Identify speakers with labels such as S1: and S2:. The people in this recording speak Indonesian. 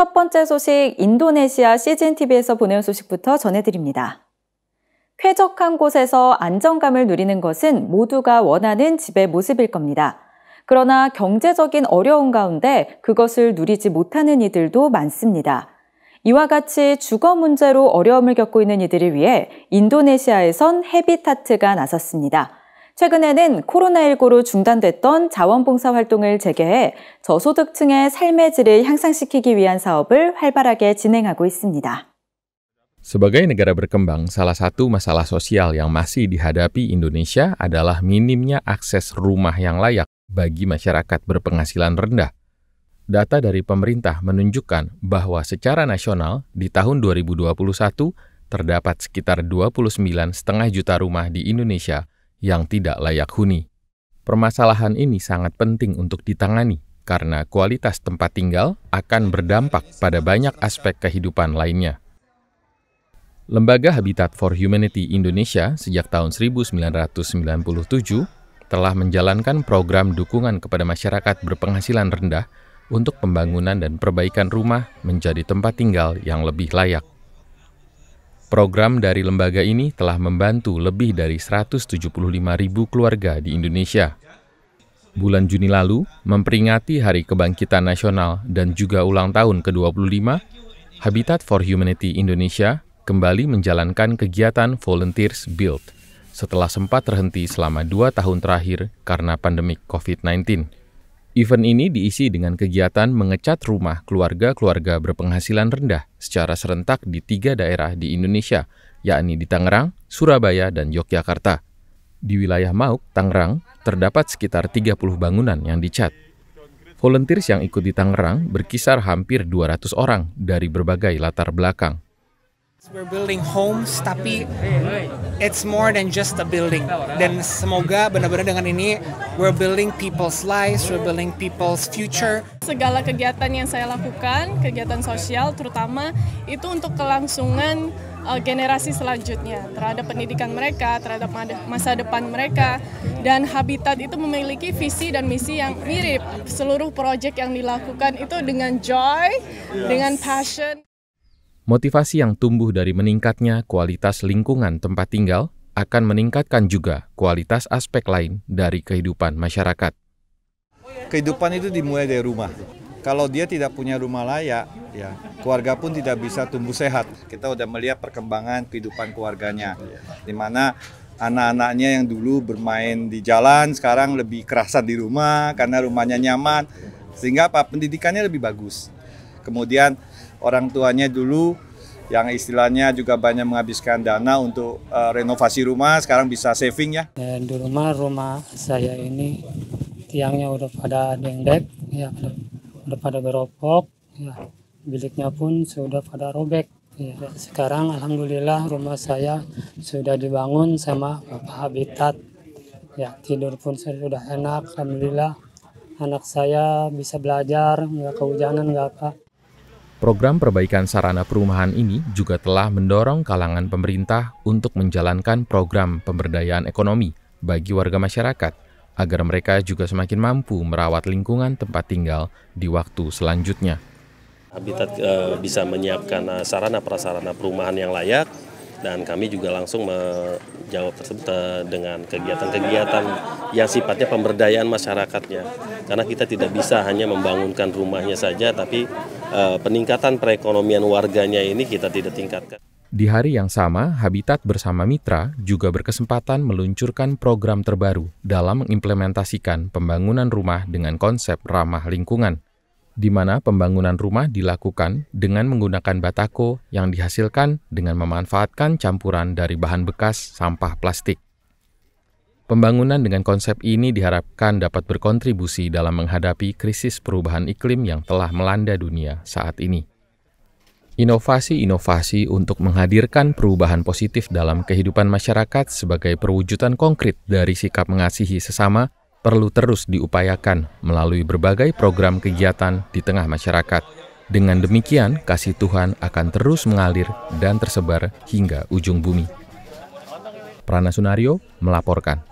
S1: 첫 번째 소식 인도네시아 CGNTV에서 보내온 소식부터 전해드립니다. 쾌적한 곳에서 안정감을 누리는 것은 모두가 원하는 집의 모습일 겁니다. 그러나 경제적인 어려움 가운데 그것을 누리지 못하는 이들도 많습니다. 이와 같이 주거 문제로 어려움을 겪고 있는 이들을 위해 인도네시아에선 헤비타트가 나섰습니다. 최근에는 코로나19로 중단됐던 자원봉사 활동을 재개해 저소득층의 삶의 질을 향상시키기 위한 사업을 활발하게 진행하고 있습니다.
S2: Sebagai negara berkembang, salah satu masalah sosial yang masih dihadapi Indonesia adalah minimnya akses rumah yang layak bagi masyarakat berpenghasilan rendah. Data dari pemerintah menunjukkan bahwa secara nasional di tahun 2021 terdapat sekitar 29,5 juta rumah di Indonesia yang tidak layak huni. Permasalahan ini sangat penting untuk ditangani karena kualitas tempat tinggal akan berdampak pada banyak aspek kehidupan lainnya. Lembaga Habitat for Humanity Indonesia sejak tahun 1997 telah menjalankan program dukungan kepada masyarakat berpenghasilan rendah untuk pembangunan dan perbaikan rumah menjadi tempat tinggal yang lebih layak. Program dari lembaga ini telah membantu lebih dari 175 ribu keluarga di Indonesia. Bulan Juni lalu, memperingati Hari Kebangkitan Nasional dan juga ulang tahun ke-25, Habitat for Humanity Indonesia kembali menjalankan kegiatan Volunteers Build setelah sempat terhenti selama dua tahun terakhir karena pandemik COVID-19. Event ini diisi dengan kegiatan mengecat rumah keluarga-keluarga berpenghasilan rendah secara serentak di tiga daerah di Indonesia, yakni di Tangerang, Surabaya, dan Yogyakarta. Di wilayah Mauk, Tangerang, terdapat sekitar 30 bangunan yang dicat. Volunteers yang ikut di Tangerang berkisar hampir 200 orang dari berbagai latar belakang. We're building homes, tapi it's more than just a building. Dan semoga benar-benar dengan ini, we're building people's lives, we're building people's future.
S1: Segala kegiatan
S2: yang saya lakukan, kegiatan sosial terutama, itu untuk kelangsungan uh, generasi selanjutnya terhadap pendidikan mereka, terhadap masa depan mereka. Dan Habitat itu memiliki visi dan misi yang mirip. Seluruh proyek yang dilakukan itu
S1: dengan joy, dengan passion.
S2: Motivasi yang tumbuh dari meningkatnya kualitas lingkungan tempat tinggal akan meningkatkan juga kualitas aspek lain dari kehidupan masyarakat. Kehidupan itu dimulai dari rumah. Kalau dia tidak punya rumah layak, ya keluarga pun tidak bisa tumbuh sehat. Kita sudah melihat perkembangan kehidupan keluarganya, di mana anak-anaknya yang dulu bermain di jalan sekarang lebih kerasan di rumah karena rumahnya nyaman, sehingga apa pendidikannya lebih bagus. Kemudian orang tuanya dulu yang istilahnya juga banyak menghabiskan dana untuk uh, renovasi rumah sekarang bisa saving ya. Dan di rumah rumah saya ini tiangnya udah pada dendek ya udah, pada beropok ya biliknya pun sudah pada robek. Ya, sekarang alhamdulillah rumah saya sudah dibangun sama Bapak Habitat. Ya, tidur pun sudah enak alhamdulillah. Anak saya bisa belajar, nggak kehujanan, nggak apa. Program perbaikan sarana perumahan ini juga telah mendorong kalangan pemerintah untuk menjalankan program pemberdayaan ekonomi bagi warga masyarakat agar mereka juga semakin mampu merawat lingkungan tempat tinggal di waktu selanjutnya. Habitat e, bisa menyiapkan eh, sarana prasarana perumahan yang layak, dan kami juga langsung menjawab tersebut eh, dengan kegiatan-kegiatan yang sifatnya pemberdayaan masyarakatnya karena kita tidak bisa hanya membangunkan rumahnya saja tapi eh, peningkatan perekonomian warganya ini kita tidak tingkatkan. Di hari yang sama, Habitat bersama Mitra juga berkesempatan meluncurkan program terbaru dalam mengimplementasikan pembangunan rumah dengan konsep ramah lingkungan di mana pembangunan rumah dilakukan dengan menggunakan batako yang dihasilkan dengan memanfaatkan campuran dari bahan bekas sampah plastik. Pembangunan dengan konsep ini diharapkan dapat berkontribusi dalam menghadapi krisis perubahan iklim yang telah melanda dunia saat ini. Inovasi-inovasi untuk menghadirkan perubahan positif dalam kehidupan masyarakat sebagai perwujudan konkret dari sikap mengasihi sesama perlu terus diupayakan melalui berbagai program kegiatan di tengah masyarakat. Dengan demikian, kasih Tuhan akan terus mengalir dan tersebar hingga ujung bumi. Prana Sunario melaporkan.